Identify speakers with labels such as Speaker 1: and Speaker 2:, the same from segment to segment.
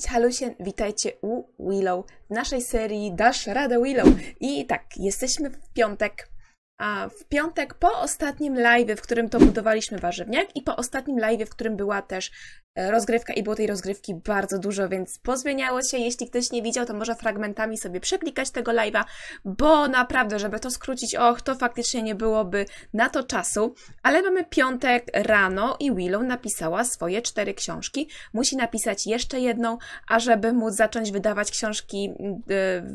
Speaker 1: Cześć, witajcie u Willow w naszej serii Dasz Radę Willow. I tak, jesteśmy w piątek, w piątek po ostatnim live, w którym to budowaliśmy warzywniak i po ostatnim live, w którym była też e, rozgrywka i było tej rozgrywki bardzo dużo, więc pozmieniało się. Jeśli ktoś nie widział, to może fragmentami sobie przeklikać tego live'a, bo naprawdę, żeby to skrócić, och, to faktycznie nie byłoby na to czasu. Ale mamy piątek rano i Willow napisała swoje cztery książki. Musi napisać jeszcze jedną, a żeby móc zacząć wydawać książki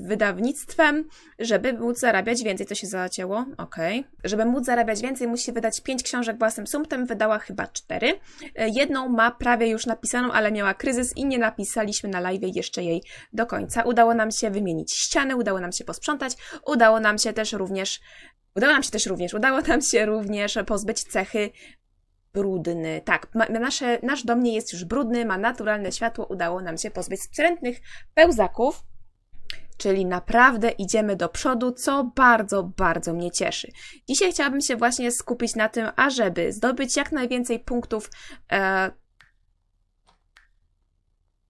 Speaker 1: wydawnictwem, żeby móc zarabiać więcej. To się zacięło? Ok ok. Żeby móc zarabiać więcej, musi wydać pięć książek własnym sumtem wydała chyba cztery. E, jedną ma prawie już napisaną, ale miała kryzys i nie napisaliśmy na live jeszcze jej do końca. Udało nam się wymienić ściany, udało nam się posprzątać, udało nam się też również, udało nam się też również, udało nam się również pozbyć cechy brudny. Tak, nasze, nasz dom nie jest już brudny, ma naturalne światło, udało nam się pozbyć wstrętnych pełzaków czyli naprawdę idziemy do przodu, co bardzo, bardzo mnie cieszy. Dzisiaj chciałabym się właśnie skupić na tym, ażeby zdobyć jak najwięcej punktów e,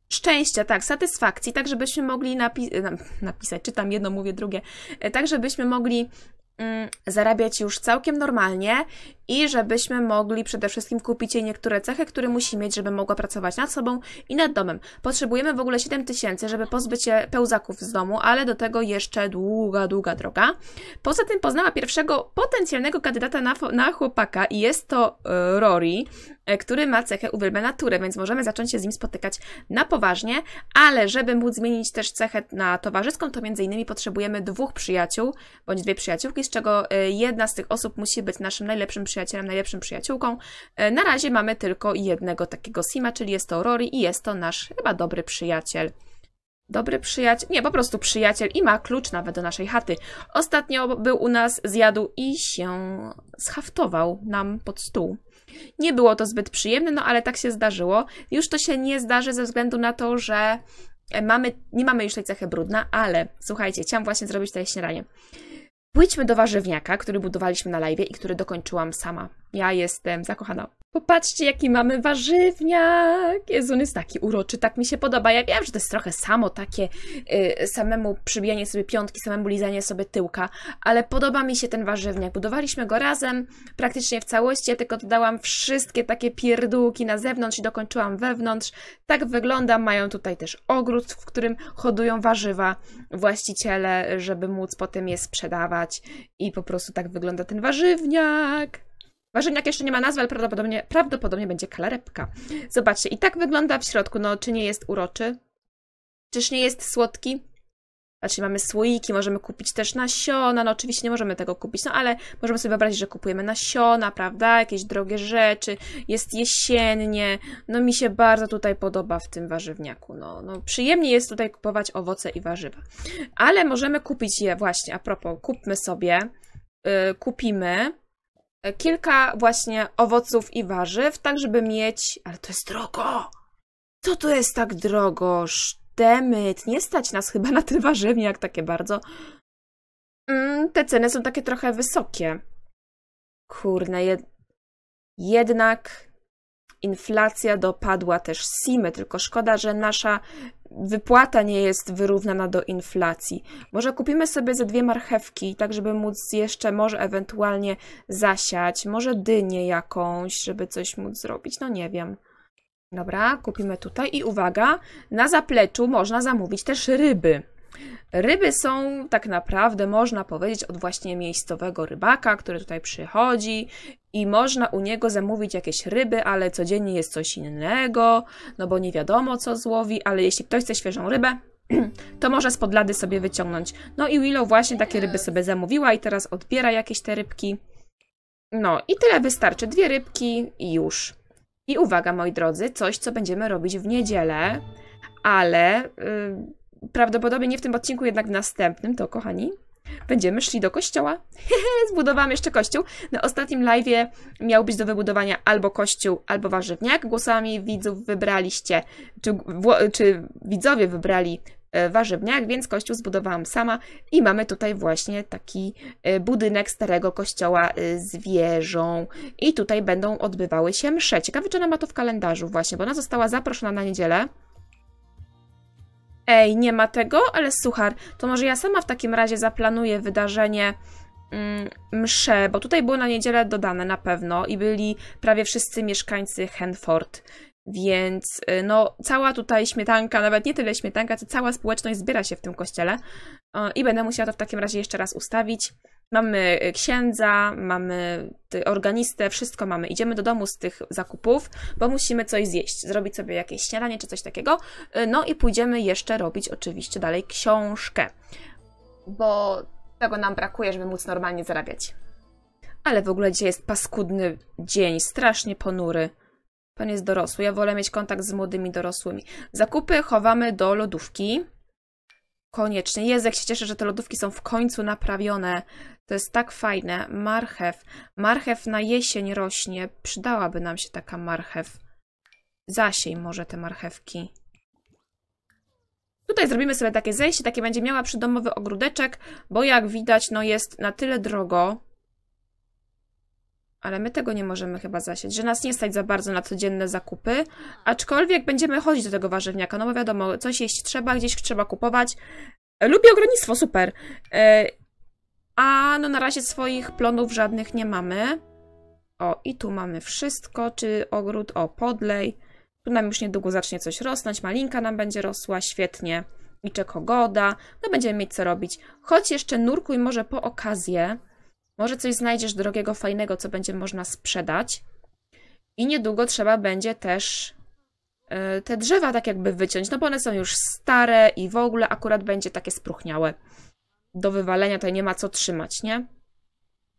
Speaker 1: szczęścia, tak, satysfakcji, tak żebyśmy mogli napi napisać, czytam jedno, mówię drugie, e, tak żebyśmy mogli mm, zarabiać już całkiem normalnie i żebyśmy mogli przede wszystkim kupić jej niektóre cechy, które musi mieć, żeby mogła pracować nad sobą i nad domem. Potrzebujemy w ogóle 7 tysięcy, żeby pozbyć się pełzaków z domu, ale do tego jeszcze długa, długa droga. Poza tym poznała pierwszego potencjalnego kandydata na, na chłopaka i jest to e, Rory, e, który ma cechę uwielbia naturę, więc możemy zacząć się z nim spotykać na poważnie, ale żeby móc zmienić też cechę na towarzyską, to między innymi potrzebujemy dwóch przyjaciół, bądź dwie przyjaciółki, z czego e, jedna z tych osób musi być naszym najlepszym przyjacielem, przyjacielem, najlepszym przyjaciółką. E, na razie mamy tylko jednego takiego Sima, czyli jest to Rory i jest to nasz chyba dobry przyjaciel. Dobry przyjaciel, nie, po prostu przyjaciel i ma klucz nawet do naszej chaty. Ostatnio był u nas, zjadł i się schaftował nam pod stół. Nie było to zbyt przyjemne, no ale tak się zdarzyło. Już to się nie zdarzy ze względu na to, że e, mamy, nie mamy już tej cechy brudna, ale słuchajcie, chciałam właśnie zrobić tutaj śniadanie. Pójdźmy do warzywniaka, który budowaliśmy na live i który dokończyłam sama. Ja jestem zakochana. Popatrzcie, jaki mamy warzywniak. Jezu, on jest taki uroczy, tak mi się podoba. Ja wiem, że to jest trochę samo takie y, samemu przybijanie sobie piątki, samemu lizanie sobie tyłka, ale podoba mi się ten warzywniak. Budowaliśmy go razem, praktycznie w całości, ja tylko dodałam wszystkie takie pierdółki na zewnątrz i dokończyłam wewnątrz. Tak wygląda. Mają tutaj też ogród, w którym hodują warzywa właściciele, żeby móc potem je sprzedawać i po prostu tak wygląda ten warzywniak. Warzywniak jeszcze nie ma nazwy, ale prawdopodobnie, prawdopodobnie będzie kalarepka. Zobaczcie, i tak wygląda w środku. No, czy nie jest uroczy? Czyż nie jest słodki? Znaczy mamy słoiki, możemy kupić też nasiona, no oczywiście nie możemy tego kupić, no ale możemy sobie wyobrazić, że kupujemy nasiona, prawda, jakieś drogie rzeczy, jest jesiennie, no mi się bardzo tutaj podoba w tym warzywniaku, no, no przyjemnie jest tutaj kupować owoce i warzywa, ale możemy kupić je, właśnie, a propos, kupmy sobie, yy, kupimy, E, kilka właśnie owoców i warzyw, tak żeby mieć... Ale to jest drogo! Co to jest tak drogo? Sztemyt! Nie stać nas chyba na te warzywnie jak takie bardzo. Mm, te ceny są takie trochę wysokie. Kurne, jed... jednak inflacja dopadła też Simy, tylko szkoda, że nasza wypłata nie jest wyrównana do inflacji. Może kupimy sobie ze dwie marchewki, tak żeby móc jeszcze może ewentualnie zasiać, może dynię jakąś, żeby coś móc zrobić, no nie wiem. Dobra, kupimy tutaj i uwaga, na zapleczu można zamówić też ryby. Ryby są tak naprawdę, można powiedzieć, od właśnie miejscowego rybaka, który tutaj przychodzi i można u niego zamówić jakieś ryby, ale codziennie jest coś innego, no bo nie wiadomo co złowi, ale jeśli ktoś chce świeżą rybę, to może z podlady sobie wyciągnąć. No i Willow właśnie takie ryby sobie zamówiła i teraz odbiera jakieś te rybki. No i tyle wystarczy, dwie rybki i już. I uwaga moi drodzy, coś co będziemy robić w niedzielę, ale... Yy, prawdopodobnie nie w tym odcinku, jednak w następnym, to kochani, będziemy szli do kościoła. Zbudowałam jeszcze kościół. Na ostatnim live'ie miał być do wybudowania albo kościół, albo warzywniak. Głosami widzów wybraliście, czy, czy widzowie wybrali e, warzywniak, więc kościół zbudowałam sama i mamy tutaj właśnie taki e, budynek starego kościoła e, z wieżą i tutaj będą odbywały się msze. Ciekawe, czy ona ma to w kalendarzu właśnie, bo ona została zaproszona na niedzielę Ej, nie ma tego, ale suchar, to może ja sama w takim razie zaplanuję wydarzenie mm, msze, bo tutaj było na niedzielę dodane na pewno i byli prawie wszyscy mieszkańcy Henford. Więc y, no, cała tutaj śmietanka, nawet nie tyle śmietanka, co cała społeczność zbiera się w tym kościele y, i będę musiała to w takim razie jeszcze raz ustawić. Mamy y, księdza, mamy y, organistę, wszystko mamy. Idziemy do domu z tych zakupów, bo musimy coś zjeść, zrobić sobie jakieś śniadanie czy coś takiego. Y, no i pójdziemy jeszcze robić oczywiście dalej książkę, bo tego nam brakuje, żeby móc normalnie zarabiać. Ale w ogóle dzisiaj jest paskudny dzień, strasznie ponury. Pan jest dorosły, ja wolę mieć kontakt z młodymi dorosłymi. Zakupy chowamy do lodówki. Koniecznie. Jest, jak się cieszę, że te lodówki są w końcu naprawione. To jest tak fajne. Marchew. Marchew na jesień rośnie. Przydałaby nam się taka marchew. Zasiej może te marchewki. Tutaj zrobimy sobie takie zejście, takie będzie miała przydomowy ogródeczek, bo jak widać, no jest na tyle drogo, ale my tego nie możemy chyba zasiać, że nas nie stać za bardzo na codzienne zakupy, aczkolwiek będziemy chodzić do tego warzywniaka, no bo wiadomo, coś jeść trzeba, gdzieś trzeba kupować. Lubię ogrodnictwo, super. E, a no na razie swoich plonów żadnych nie mamy. O, i tu mamy wszystko, czy ogród, o, podlej. Tu nam już niedługo zacznie coś rosnąć, malinka nam będzie rosła, świetnie. I czekogoda, no będziemy mieć co robić. Chodź jeszcze nurkuj może po okazję może coś znajdziesz drogiego, fajnego, co będzie można sprzedać. I niedługo trzeba będzie też e, te drzewa tak jakby wyciąć, no bo one są już stare i w ogóle akurat będzie takie spruchniałe. Do wywalenia to nie ma co trzymać, nie?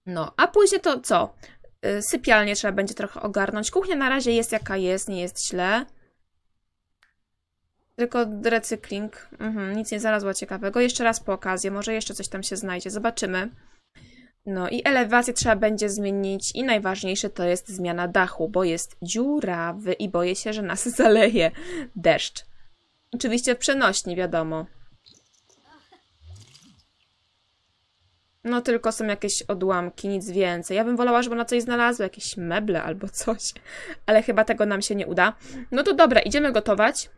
Speaker 1: No, a później to co? E, Sypialnie trzeba będzie trochę ogarnąć. Kuchnia na razie jest jaka jest, nie jest źle. Tylko recykling. Mhm, nic nie znalazła ciekawego. Jeszcze raz po okazję, może jeszcze coś tam się znajdzie. Zobaczymy. No i elewację trzeba będzie zmienić i najważniejsze to jest zmiana dachu, bo jest dziurawy i boję się, że nas zaleje deszcz. Oczywiście w przenośni, wiadomo. No tylko są jakieś odłamki, nic więcej. Ja bym wolała, żeby ona coś znalazła, jakieś meble albo coś. Ale chyba tego nam się nie uda. No to dobra, idziemy gotować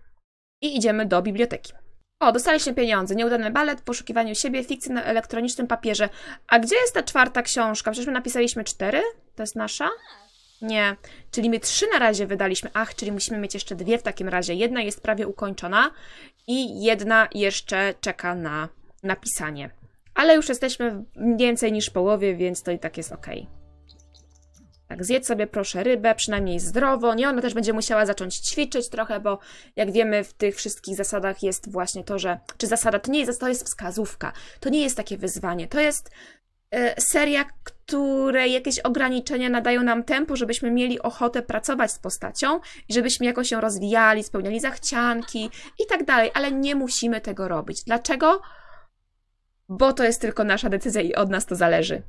Speaker 1: i idziemy do biblioteki. O, dostaliśmy pieniądze. Nieudany balet poszukiwanie siebie, fikcje na elektronicznym papierze. A gdzie jest ta czwarta książka? Przecież my napisaliśmy cztery? To jest nasza? Nie. Czyli my trzy na razie wydaliśmy. Ach, czyli musimy mieć jeszcze dwie w takim razie. Jedna jest prawie ukończona i jedna jeszcze czeka na napisanie. Ale już jesteśmy więcej niż połowie, więc to i tak jest ok. Tak, zjedz sobie proszę rybę, przynajmniej zdrowo. Nie, ona też będzie musiała zacząć ćwiczyć trochę, bo jak wiemy w tych wszystkich zasadach jest właśnie to, że, czy zasada, to nie jest, to jest wskazówka, to nie jest takie wyzwanie, to jest e, seria, które jakieś ograniczenia nadają nam tempo, żebyśmy mieli ochotę pracować z postacią i żebyśmy jakoś się rozwijali, spełniali zachcianki i tak dalej, ale nie musimy tego robić. Dlaczego? Bo to jest tylko nasza decyzja i od nas to zależy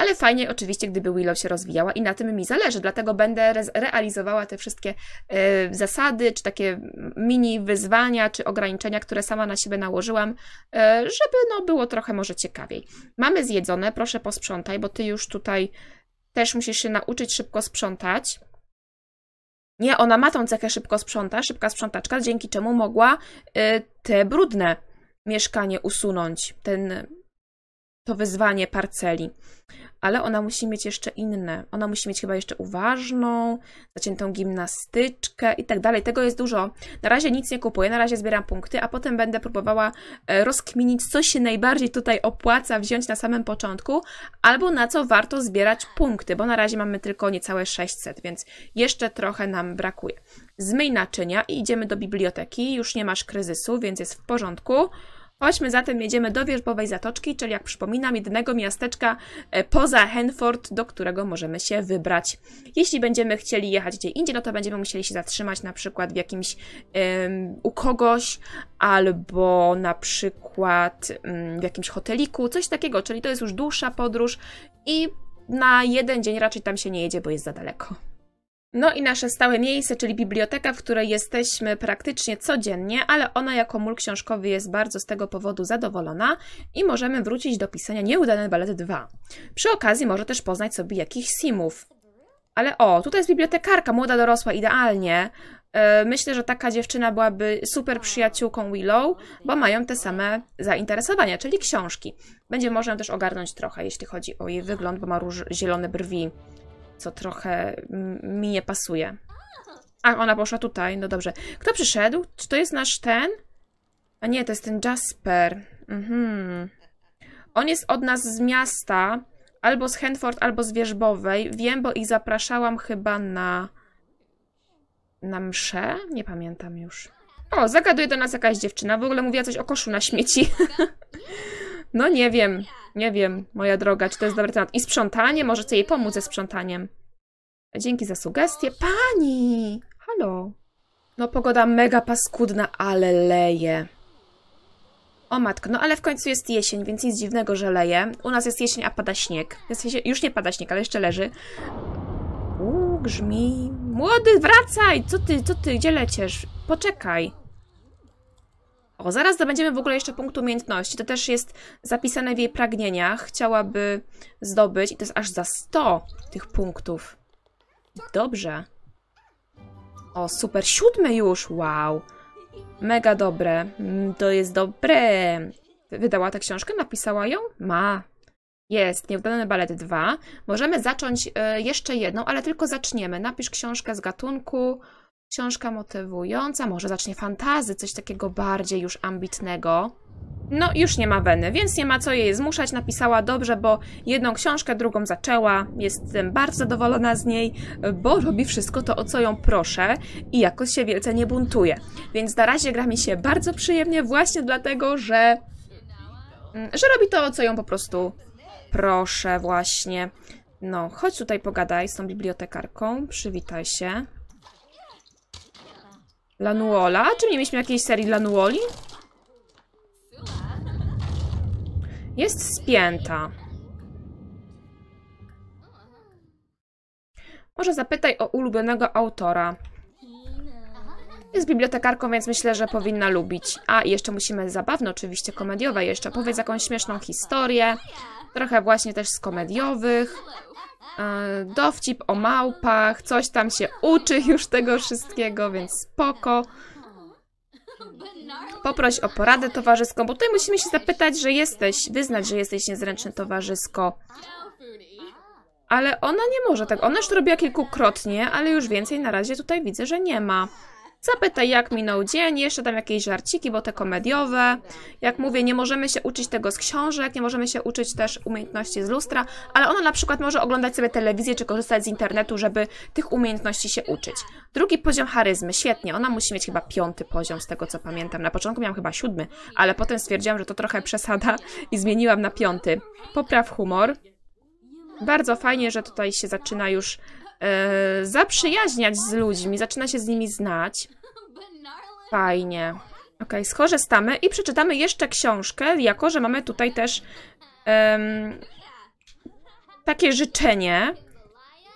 Speaker 1: ale fajnie oczywiście, gdyby Willow się rozwijała i na tym mi zależy, dlatego będę realizowała te wszystkie e, zasady, czy takie mini wyzwania, czy ograniczenia, które sama na siebie nałożyłam, e, żeby no, było trochę może ciekawiej. Mamy zjedzone, proszę posprzątaj, bo ty już tutaj też musisz się nauczyć szybko sprzątać. Nie, ona ma tą cechę szybko sprząta, szybka sprzątaczka, dzięki czemu mogła e, te brudne mieszkanie usunąć, ten to wyzwanie parceli. Ale ona musi mieć jeszcze inne. Ona musi mieć chyba jeszcze uważną, zaciętą gimnastyczkę i tak dalej. Tego jest dużo. Na razie nic nie kupuję, na razie zbieram punkty, a potem będę próbowała e, rozkminić, co się najbardziej tutaj opłaca wziąć na samym początku, albo na co warto zbierać punkty, bo na razie mamy tylko niecałe 600, więc jeszcze trochę nam brakuje. Zmyj naczynia i idziemy do biblioteki. Już nie masz kryzysu, więc jest w porządku. Chodźmy zatem, jedziemy do Wierzbowej Zatoczki, czyli jak przypominam, jednego miasteczka e, poza Henford, do którego możemy się wybrać. Jeśli będziemy chcieli jechać gdzie indziej, no to będziemy musieli się zatrzymać na przykład w jakimś um, u kogoś, albo na przykład um, w jakimś hoteliku, coś takiego, czyli to jest już dłuższa podróż i na jeden dzień raczej tam się nie jedzie, bo jest za daleko. No i nasze stałe miejsce, czyli biblioteka, w której jesteśmy praktycznie codziennie, ale ona jako mól książkowy jest bardzo z tego powodu zadowolona i możemy wrócić do pisania Nieudane Balety 2. Przy okazji może też poznać sobie jakichś simów. Ale o, tutaj jest bibliotekarka, młoda dorosła, idealnie. E, myślę, że taka dziewczyna byłaby super przyjaciółką Willow, bo mają te same zainteresowania, czyli książki. Będzie można też ogarnąć trochę, jeśli chodzi o jej wygląd, bo ma róż, zielone brwi co trochę mi nie pasuje. A, ona poszła tutaj, no dobrze. Kto przyszedł? Czy to jest nasz ten? A nie, to jest ten Jasper. Mhm. On jest od nas z miasta, albo z Henford, albo z Wierzbowej. Wiem, bo ich zapraszałam chyba na... na mszę? Nie pamiętam już. O, zagaduje do nas jakaś dziewczyna. W ogóle mówiła coś o koszu na śmieci. no nie wiem. Nie wiem, moja droga, czy to jest dobry temat. I sprzątanie, może jej pomóc ze sprzątaniem. Dzięki za sugestie. Pani! Halo. No pogoda mega paskudna, ale leje. O matko, no ale w końcu jest jesień, więc nic dziwnego, że leje. U nas jest jesień, a pada śnieg. Jesień, już nie pada śnieg, ale jeszcze leży. Uuu, grzmi. Młody, wracaj! Co ty, co ty, gdzie leciesz? Poczekaj. O, zaraz zdobędziemy w ogóle jeszcze punkt umiejętności. To też jest zapisane w jej pragnieniach. Chciałaby zdobyć i to jest aż za 100 tych punktów. Dobrze. O, super. Siódmy już. Wow. Mega dobre. Mm, to jest dobre. Wydała tę książkę? Napisała ją? Ma. Jest. nieudane balet 2. Możemy zacząć e, jeszcze jedną, ale tylko zaczniemy. Napisz książkę z gatunku Książka motywująca, może zacznie fantazy, coś takiego bardziej już ambitnego. No, już nie ma weny, więc nie ma co jej zmuszać. Napisała dobrze, bo jedną książkę, drugą zaczęła. Jestem bardzo zadowolona z niej, bo robi wszystko to, o co ją proszę i jakoś się wielce nie buntuje. Więc na razie gra mi się bardzo przyjemnie, właśnie dlatego, że, mm, że robi to, o co ją po prostu proszę, właśnie. No, chodź tutaj, pogadaj z tą bibliotekarką, przywitaj się. Lanuola? Czy nie mieliśmy jakiejś serii Lanuoli? Jest spięta. Może zapytaj o ulubionego autora. Jest bibliotekarką, więc myślę, że powinna lubić. A, jeszcze musimy zabawne, oczywiście komediowe jeszcze. Powiedz jakąś śmieszną historię. Trochę właśnie też z komediowych. E, dowcip o małpach, coś tam się uczy już tego wszystkiego, więc spoko. Poproś o poradę towarzyską, bo tutaj musimy się zapytać, że jesteś, wyznać, że jesteś niezręczny towarzysko. Ale ona nie może tak, ona już robiła kilkukrotnie, ale już więcej na razie tutaj widzę, że nie ma. Zapytaj, jak minął dzień, jeszcze tam jakieś żarciki, bo te komediowe. Jak mówię, nie możemy się uczyć tego z książek, nie możemy się uczyć też umiejętności z lustra, ale ona na przykład może oglądać sobie telewizję czy korzystać z internetu, żeby tych umiejętności się uczyć. Drugi poziom charyzmy, świetnie, ona musi mieć chyba piąty poziom, z tego co pamiętam. Na początku miałam chyba siódmy, ale potem stwierdziłam, że to trochę przesada i zmieniłam na piąty. Popraw humor. Bardzo fajnie, że tutaj się zaczyna już E, zaprzyjaźniać z ludźmi, zaczyna się z nimi znać. Fajnie. Ok, skorzystamy i przeczytamy jeszcze książkę, jako że mamy tutaj też um, takie życzenie,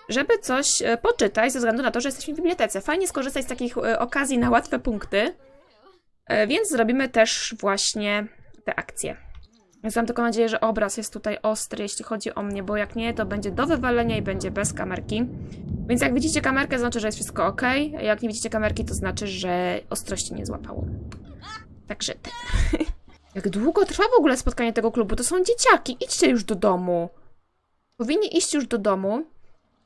Speaker 1: żeby coś e, poczytać, ze względu na to, że jesteśmy w bibliotece. Fajnie skorzystać z takich e, okazji na łatwe punkty, więc zrobimy też właśnie te akcje. Więc mam tylko nadzieję, że obraz jest tutaj ostry, jeśli chodzi o mnie, bo jak nie, to będzie do wywalenia i będzie bez kamerki. Więc jak widzicie kamerkę, znaczy, że jest wszystko ok. Jak nie widzicie kamerki, to znaczy, że ostrości nie złapało. Także ten. Tak. Jak długo trwa w ogóle spotkanie tego klubu? To są dzieciaki. Idźcie już do domu. Powinni iść już do domu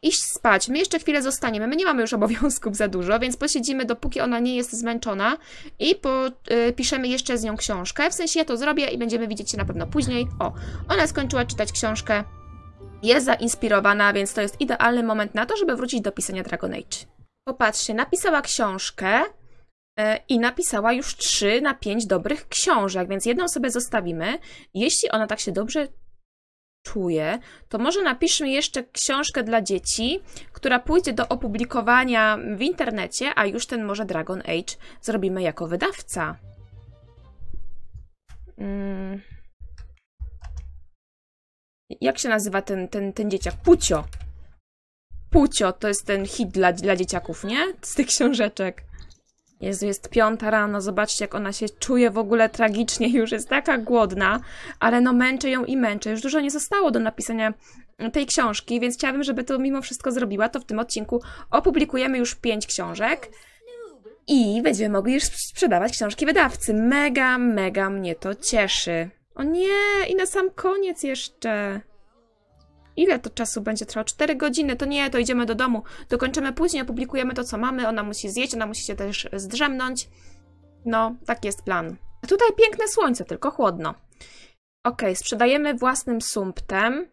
Speaker 1: iść spać. My jeszcze chwilę zostaniemy. My nie mamy już obowiązków za dużo, więc posiedzimy, dopóki ona nie jest zmęczona i po, y, piszemy jeszcze z nią książkę. W sensie ja to zrobię i będziemy widzieć się na pewno później. O, ona skończyła czytać książkę. Jest zainspirowana, więc to jest idealny moment na to, żeby wrócić do pisania Dragon Age. Popatrzcie, napisała książkę, y, i napisała już 3 na 5 dobrych książek, więc jedną sobie zostawimy. Jeśli ona tak się dobrze to może napiszmy jeszcze książkę dla dzieci, która pójdzie do opublikowania w internecie, a już ten może Dragon Age zrobimy jako wydawca. Mm. Jak się nazywa ten, ten, ten dzieciak? Pucio. Pucio to jest ten hit dla, dla dzieciaków, nie? Z tych książeczek. Jezu, jest piąta rano, zobaczcie jak ona się czuje w ogóle tragicznie, już jest taka głodna, ale no męczę ją i męczę. Już dużo nie zostało do napisania tej książki, więc chciałabym, żeby to mimo wszystko zrobiła, to w tym odcinku opublikujemy już pięć książek i będziemy mogli już sprzedawać książki wydawcy. Mega, mega mnie to cieszy. O nie, i na sam koniec jeszcze ile to czasu będzie trwało? 4 godziny, to nie, to idziemy do domu, dokończymy później, opublikujemy to, co mamy, ona musi zjeść, ona musi się też zdrzemnąć. No, tak jest plan. A tutaj piękne słońce, tylko chłodno. Ok, sprzedajemy własnym sumptem.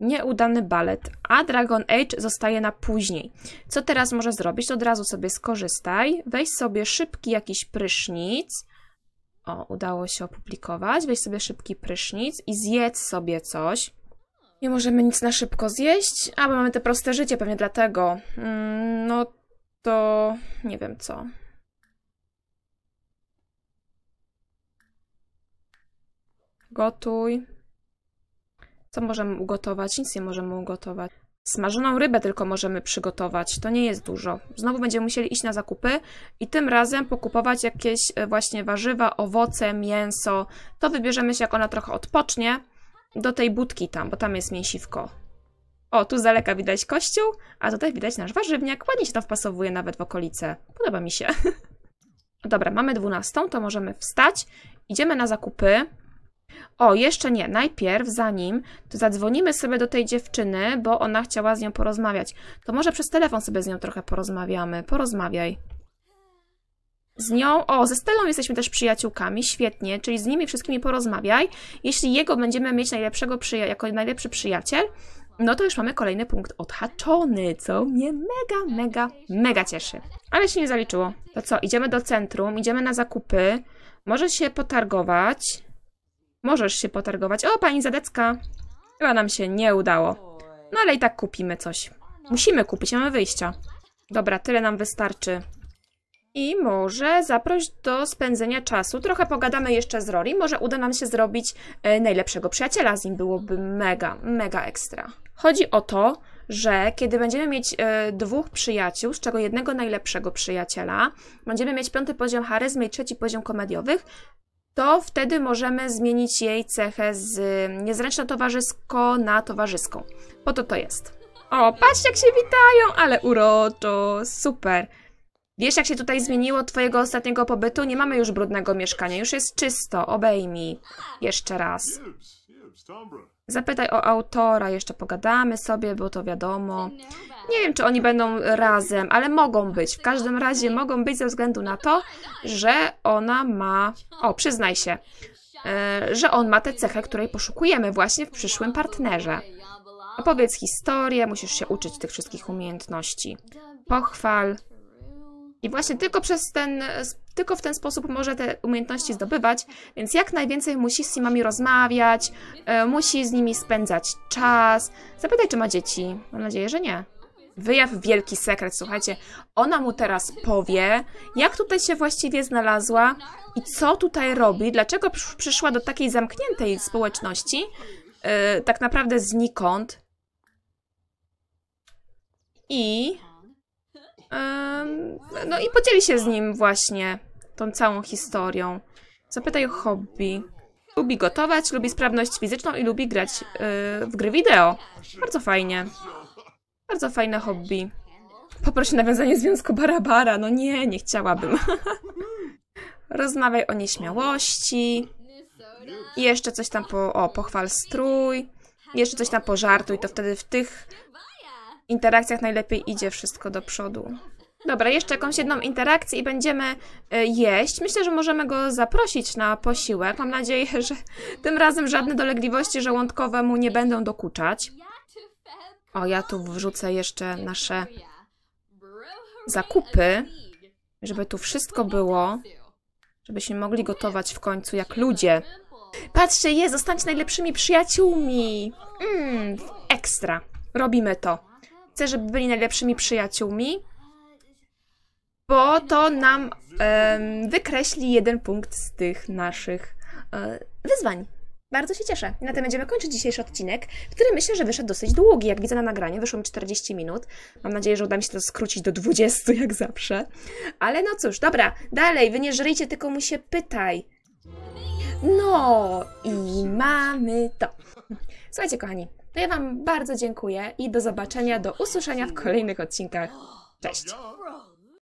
Speaker 1: Nieudany balet, a Dragon Age zostaje na później. Co teraz może zrobić? To od razu sobie skorzystaj. Weź sobie szybki jakiś prysznic. O, udało się opublikować. Weź sobie szybki prysznic i zjedz sobie coś. Nie możemy nic na szybko zjeść, a mamy te proste życie, pewnie dlatego. Mm, no to nie wiem co. Gotuj. Co możemy ugotować? Nic nie możemy ugotować. Smażoną rybę tylko możemy przygotować, to nie jest dużo. Znowu będziemy musieli iść na zakupy i tym razem pokupować jakieś e, właśnie warzywa, owoce, mięso. To wybierzemy się, jak ona trochę odpocznie do tej budki tam, bo tam jest mięsiwko. O, tu z daleka widać kościół, a tutaj widać nasz warzywniak. Ładnie się tam wpasowuje nawet w okolice. Podoba mi się. Dobra, mamy 12, to możemy wstać. Idziemy na zakupy. O, jeszcze nie. Najpierw, zanim, to zadzwonimy sobie do tej dziewczyny, bo ona chciała z nią porozmawiać. To może przez telefon sobie z nią trochę porozmawiamy. Porozmawiaj z nią, o, ze Stelą jesteśmy też przyjaciółkami, świetnie, czyli z nimi wszystkimi porozmawiaj. Jeśli jego będziemy mieć najlepszego przyja jako najlepszy przyjaciel, no to już mamy kolejny punkt odhaczony, co mnie mega, mega, mega cieszy. Ale się nie zaliczyło. To co, idziemy do centrum, idziemy na zakupy, możesz się potargować, możesz się potargować. O, pani Zadecka, chyba nam się nie udało. No ale i tak kupimy coś. Musimy kupić, mamy wyjścia. Dobra, tyle nam wystarczy i może zaproś do spędzenia czasu. Trochę pogadamy jeszcze z Rory, może uda nam się zrobić e, najlepszego przyjaciela z nim, byłoby mega, mega ekstra. Chodzi o to, że kiedy będziemy mieć e, dwóch przyjaciół, z czego jednego najlepszego przyjaciela, będziemy mieć piąty poziom charyzmy i trzeci poziom komediowych, to wtedy możemy zmienić jej cechę z mm, niezręczno-towarzysko na towarzyską. Po to to jest. O, patrzcie jak się witają, ale uroczo, super. Wiesz, jak się tutaj zmieniło twojego ostatniego pobytu? Nie mamy już brudnego mieszkania, już jest czysto, obejmij. Jeszcze raz. Zapytaj o autora, jeszcze pogadamy sobie, bo to wiadomo. Nie wiem, czy oni będą razem, ale mogą być. W każdym razie mogą być ze względu na to, że ona ma... O, przyznaj się, e, że on ma tę cechę, której poszukujemy właśnie w przyszłym partnerze. Opowiedz historię, musisz się uczyć tych wszystkich umiejętności. Pochwal, i właśnie tylko przez ten, tylko w ten sposób może te umiejętności zdobywać, więc jak najwięcej musi z simami rozmawiać, e, musi z nimi spędzać czas. Zapytaj, czy ma dzieci. Mam nadzieję, że nie. Wyjaw wielki sekret, słuchajcie. Ona mu teraz powie, jak tutaj się właściwie znalazła i co tutaj robi, dlaczego przyszła do takiej zamkniętej społeczności, e, tak naprawdę znikąd. I no i podzieli się z nim właśnie tą całą historią. Zapytaj o hobby. Lubi gotować, lubi sprawność fizyczną i lubi grać yy, w gry wideo. Bardzo fajnie. Bardzo fajne hobby. Poprosi nawiązanie związku Barabara. No nie, nie chciałabym. Rozmawiaj o nieśmiałości. I jeszcze coś tam po... O, pochwal strój. I jeszcze coś tam pożartuj. To wtedy w tych interakcjach najlepiej idzie wszystko do przodu. Dobra, jeszcze jakąś jedną interakcję i będziemy e, jeść. Myślę, że możemy go zaprosić na posiłek. Mam nadzieję, że tym razem żadne dolegliwości żołądkowe mu nie będą dokuczać. O, ja tu wrzucę jeszcze nasze zakupy, żeby tu wszystko było, żebyśmy mogli gotować w końcu jak ludzie. Patrzcie, je, zostańcie najlepszymi przyjaciółmi. Mmm, ekstra. Robimy to chcę, żeby byli najlepszymi przyjaciółmi, bo to nam um, wykreśli jeden punkt z tych naszych um, wyzwań. Bardzo się cieszę. Na tym będziemy kończyć dzisiejszy odcinek, który myślę, że wyszedł dosyć długi. Jak widzę na nagraniu, wyszło mi 40 minut. Mam nadzieję, że uda mi się to skrócić do 20, jak zawsze. Ale no cóż, dobra, dalej, wy nie żryjcie, tylko mu się pytaj. No i mamy to. Słuchajcie, kochani, to ja Wam bardzo dziękuję i do zobaczenia, do usłyszenia w kolejnych odcinkach. Cześć!